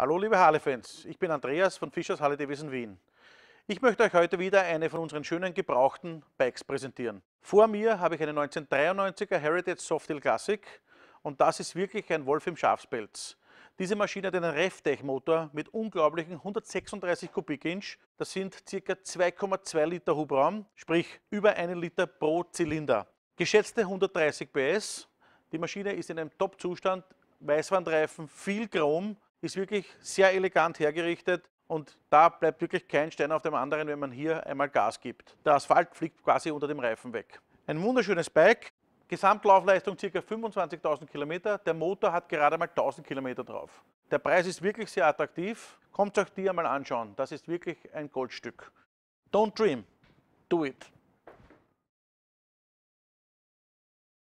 Hallo liebe Harley-Fans, ich bin Andreas von Fischers Harley Davidson Wien. Ich möchte euch heute wieder eine von unseren schönen gebrauchten Bikes präsentieren. Vor mir habe ich eine 1993er Heritage Softail Classic und das ist wirklich ein Wolf im Schafspelz. Diese Maschine hat einen Reftech-Motor mit unglaublichen 136 Kubik-Inch. Das sind ca. 2,2 Liter Hubraum, sprich über einen Liter pro Zylinder. Geschätzte 130 PS. Die Maschine ist in einem Top-Zustand, Weißwandreifen, viel Chrom, ist wirklich sehr elegant hergerichtet und da bleibt wirklich kein Stein auf dem anderen, wenn man hier einmal Gas gibt. Der Asphalt fliegt quasi unter dem Reifen weg. Ein wunderschönes Bike, Gesamtlaufleistung ca. 25.000 Kilometer, der Motor hat gerade mal 1000 Kilometer drauf. Der Preis ist wirklich sehr attraktiv, kommt euch die einmal anschauen, das ist wirklich ein Goldstück. Don't dream, do it.